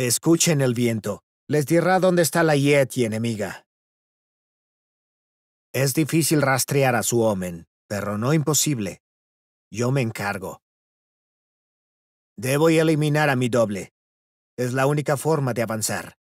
Escuchen el viento. Les dirá dónde está la Yeti enemiga. Es difícil rastrear a su homen, pero no imposible. Yo me encargo. Debo eliminar a mi doble. Es la única forma de avanzar.